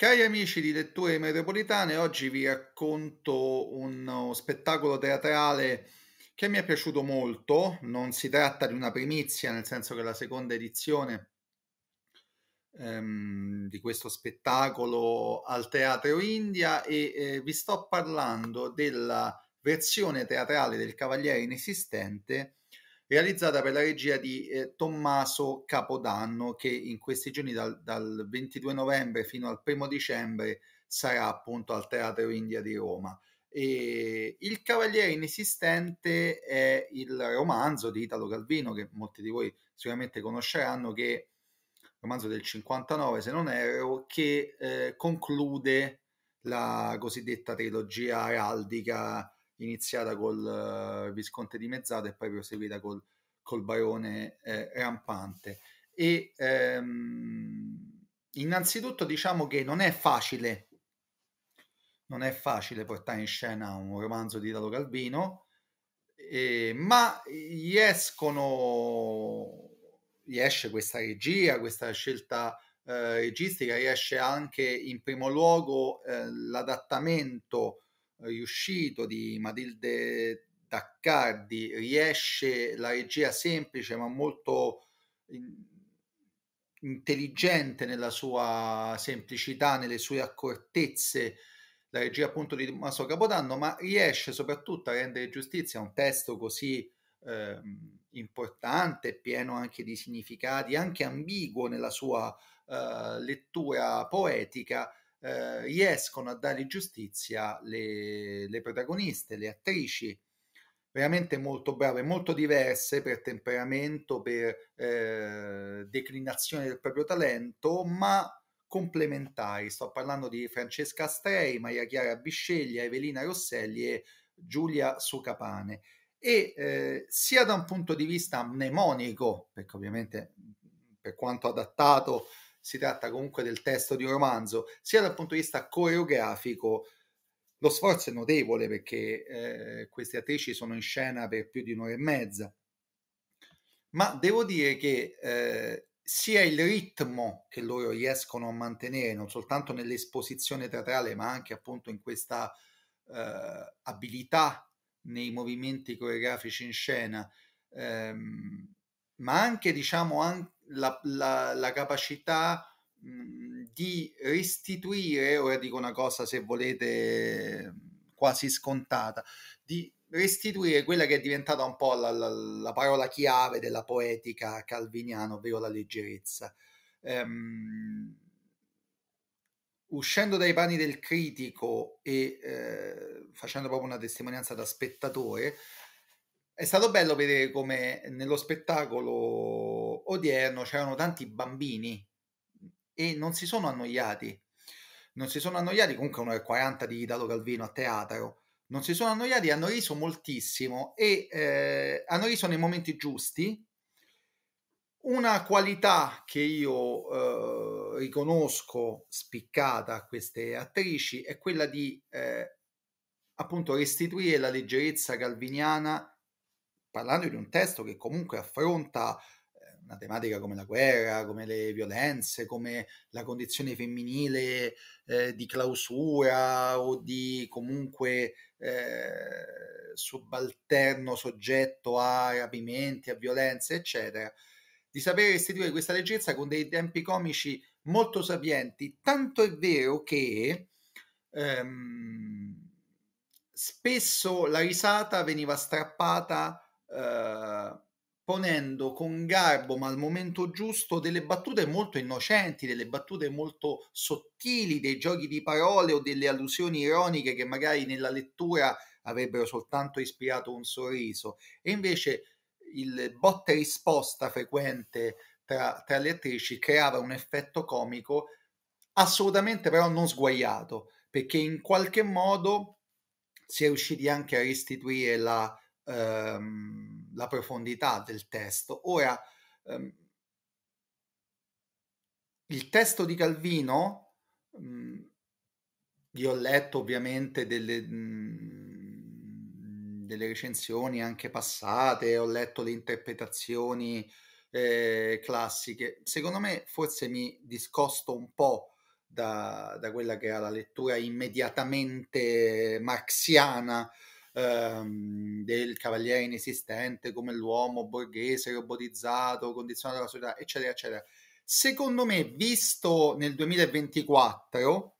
Cari amici di Letture Metropolitane, oggi vi racconto uno uh, spettacolo teatrale che mi è piaciuto molto, non si tratta di una primizia, nel senso che la seconda edizione ehm, di questo spettacolo al Teatro India e eh, vi sto parlando della versione teatrale del Cavaliere Inesistente realizzata per la regia di eh, Tommaso Capodanno, che in questi giorni dal, dal 22 novembre fino al 1 dicembre sarà appunto al Teatro India di Roma. E il Cavaliere inesistente è il romanzo di Italo Calvino, che molti di voi sicuramente conosceranno, che romanzo del 59 se non erro, che eh, conclude la cosiddetta trilogia araldica iniziata col eh, Visconte di Mezzata e poi proseguita col, col Barone eh, Rampante. E ehm, innanzitutto diciamo che non è facile, non è facile portare in scena un romanzo di Italo Calvino, eh, ma gli escono, gli esce questa regia, questa scelta eh, registica, riesce anche in primo luogo eh, l'adattamento riuscito di Matilde Taccardi, riesce la regia semplice ma molto intelligente nella sua semplicità, nelle sue accortezze, la regia appunto di Tommaso Capodanno, ma riesce soprattutto a rendere giustizia a un testo così eh, importante, pieno anche di significati, anche ambiguo nella sua eh, lettura poetica, eh, riescono a dare giustizia le, le protagoniste, le attrici veramente molto brave, molto diverse per temperamento, per eh, declinazione del proprio talento, ma complementari. Sto parlando di Francesca Astrei, Maria Chiara Bisceglia, Evelina Rosselli e Giulia Sucapane. E eh, sia da un punto di vista mnemonico, perché ovviamente per quanto adattato si tratta comunque del testo di un romanzo, sia dal punto di vista coreografico, lo sforzo è notevole perché eh, queste attrici sono in scena per più di un'ora e mezza. Ma devo dire che eh, sia il ritmo che loro riescono a mantenere, non soltanto nell'esposizione teatrale, ma anche appunto in questa eh, abilità nei movimenti coreografici in scena, ehm, ma anche diciamo anche la, la, la capacità mhmm, di restituire, ora dico una cosa se volete quasi scontata, di restituire quella che è diventata un po' la, la, la parola chiave della poetica calviniana, ovvero la leggerezza. Um, uscendo dai panni del critico e eh, facendo proprio una testimonianza da spettatore, è stato bello vedere come nello spettacolo odierno c'erano tanti bambini e non si sono annoiati. Non si sono annoiati, comunque 1,40 di Italo Calvino a teatro. Non si sono annoiati, hanno riso moltissimo e eh, hanno riso nei momenti giusti, una qualità che io eh, riconosco spiccata a queste attrici è quella di eh, appunto restituire la leggerezza calviniana parlando di un testo che comunque affronta eh, una tematica come la guerra, come le violenze, come la condizione femminile eh, di clausura o di comunque eh, subalterno soggetto a rapimenti, a violenze, eccetera, di sapere restituire questa leggezza con dei tempi comici molto sapienti, tanto è vero che ehm, spesso la risata veniva strappata eh, ponendo con garbo ma al momento giusto delle battute molto innocenti, delle battute molto sottili, dei giochi di parole o delle allusioni ironiche che magari nella lettura avrebbero soltanto ispirato un sorriso. E invece il botte risposta frequente tra, tra le attrici creava un effetto comico assolutamente però non sguaiato, perché in qualche modo si è riusciti anche a restituire la ehm, la profondità del testo. Ora, ehm, il testo di Calvino, mh, mhmm, io ho letto ovviamente delle, mh, mhmm, delle, recensioni anche passate, ho letto le interpretazioni eh, classiche, secondo me forse mi discosto un po' da, da quella che era la lettura immediatamente marxiana ehm, del cavaliere inesistente come l'uomo borghese, robotizzato, condizionato dalla società, eccetera, eccetera. Secondo me, visto nel 2024,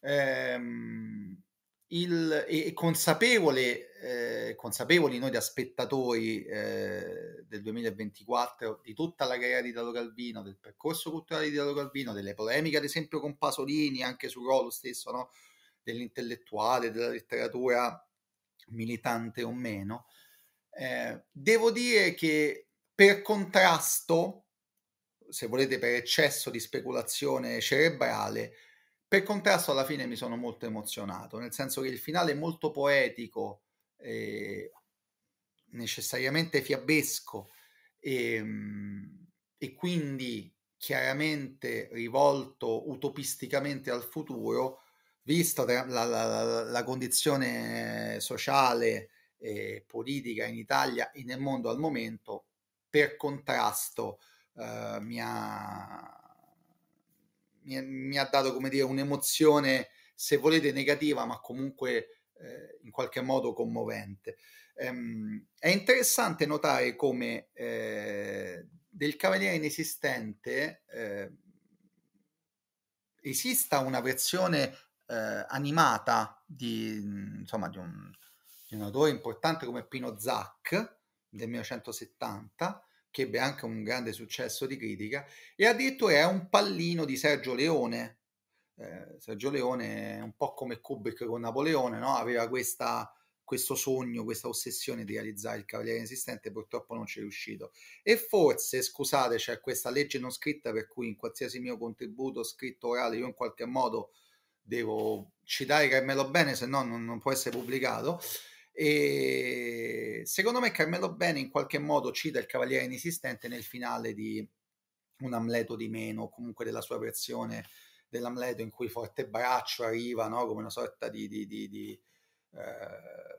ehm, il, e, consapevole, eh, consapevoli noi da spettatori eh, del 2024 di tutta la carriera di Dallo Calvino, del percorso culturale di Dallo Calvino, delle polemiche ad esempio con Pasolini, anche su Rolo stesso, no? dell'intellettuale, della letteratura militante o meno. Eh, devo dire che per contrasto, se volete per eccesso di speculazione cerebrale, per contrasto alla fine mi sono molto emozionato, nel senso che il finale è molto poetico, eh, necessariamente fiabesco e, ehm, e quindi chiaramente rivolto utopisticamente al futuro, visto la, la, la condizione sociale e politica in Italia e nel mondo al momento, per contrasto eh, mi, ha, mi, mi, ha, dato come dire un'emozione, se volete negativa, ma comunque eh, in qualche modo commovente. Ehm, è interessante notare come eh, del Cavaliere inesistente eh, esista una versione eh, animata di, insomma, di, un, di un autore importante come Pino Zac del 1970 che ebbe anche un grande successo di critica e ha addirittura è un pallino di Sergio Leone eh, Sergio Leone un po' come Kubrick con Napoleone no? aveva questa, questo sogno, questa ossessione di realizzare il Cavaliere Inesistente purtroppo non ci è riuscito e forse, scusate, c'è questa legge non scritta per cui in qualsiasi mio contributo scritto orale io in qualche modo devo citare Carmelo Bene, se no non, non, può essere pubblicato. E secondo me Carmelo Bene in qualche modo cita il Cavaliere inesistente nel finale di un Amleto di meno, comunque della sua versione dell'Amleto in cui Forte Braccio arriva no? come una sorta di, di, di, di eh,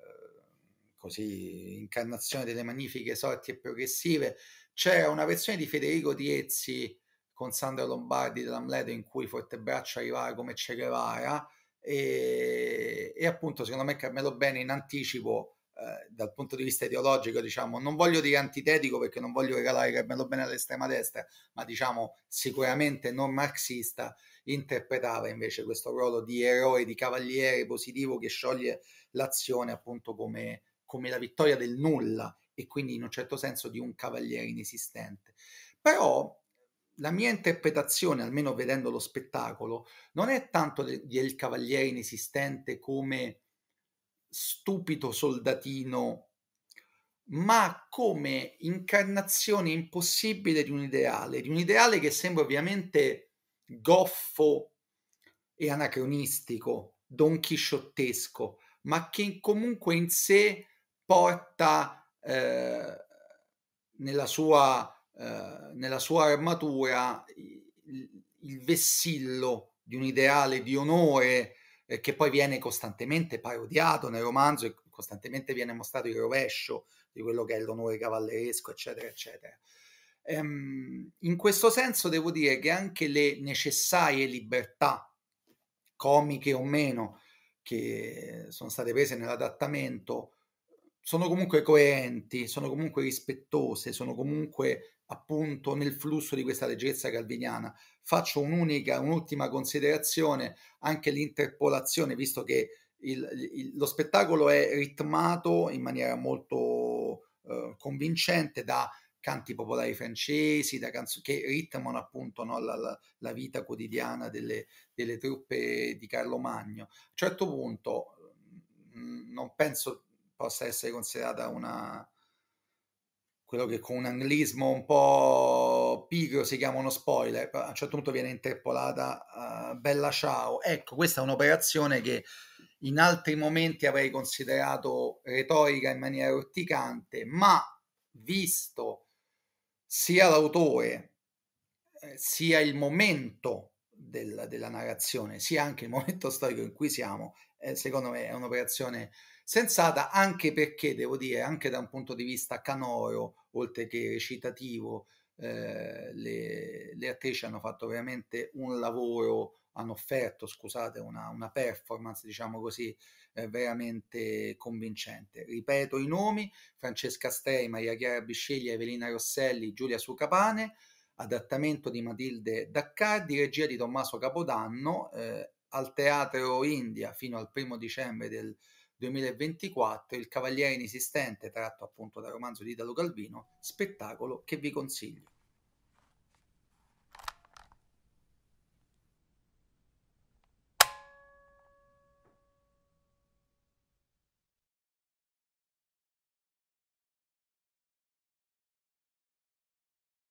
così, incarnazione delle magnifiche sorti e progressive. C'era una versione di Federico Diezzi con Sandro Lombardi dell'Amleto in cui Fortebraccia arrivava come Che Guevara e, e, appunto secondo me Carmelo Bene in anticipo eh, dal punto di vista ideologico diciamo non voglio dire antitetico perché non voglio regalare Carmelo Bene all'estrema destra ma diciamo sicuramente non marxista interpretava invece questo ruolo di eroe, di cavaliere positivo che scioglie l'azione appunto come, come la vittoria del nulla e quindi in un certo senso di un cavaliere inesistente però la mia interpretazione, almeno vedendo lo spettacolo, non è tanto di El Cavaliere inesistente come stupido soldatino, ma come incarnazione impossibile di un ideale, di un ideale che sembra ovviamente goffo e anacronistico, donchisciottesco, ma che comunque in sé porta eh, nella sua eh, nella sua armatura il vessillo di un ideale di onore eh, che poi viene costantemente parodiato nel romanzo e costantemente viene mostrato il rovescio di quello che è l'onore cavalleresco, eccetera, eccetera. Ehm, in questo senso devo dire che anche le necessarie libertà, comiche o meno, che sono state prese nell'adattamento, sono comunque coerenti, sono comunque rispettose, sono comunque appunto nel flusso di questa leggerezza calviniana. Faccio un'unica, un'ultima considerazione, anche l'interpolazione, visto che il, il, lo spettacolo è ritmato in maniera molto eh, convincente da canti popolari francesi, da canzoni che ritmano appunto no, la, la, vita quotidiana delle, delle, truppe di Carlo Magno. A un certo punto mh, mm, non penso possa essere considerata una, quello che con un anglismo un po' pigro si chiama uno spoiler, a un certo punto viene interpolata uh, Bella Ciao. Ecco, questa è un'operazione che in altri momenti avrei considerato retorica in maniera urticante, ma visto sia l'autore eh, sia il momento della, della, narrazione, sia anche il momento storico in cui siamo, eh, secondo me è un'operazione sensata, anche perché, devo dire, anche da un punto di vista canoro, oltre che recitativo, eh, le, le, attrici hanno fatto veramente un lavoro, hanno offerto, scusate, una, una performance, diciamo così, eh, veramente convincente. Ripeto i nomi, Francesca Strei, Maria Chiara Bisceglia, Evelina Rosselli, Giulia Sucapane, adattamento di Matilde Daccardi, regia di Tommaso Capodanno eh, al Teatro India fino al primo dicembre del 2024 Il Cavaliere Inesistente tratto appunto dal romanzo di Italo Calvino, spettacolo che vi consiglio.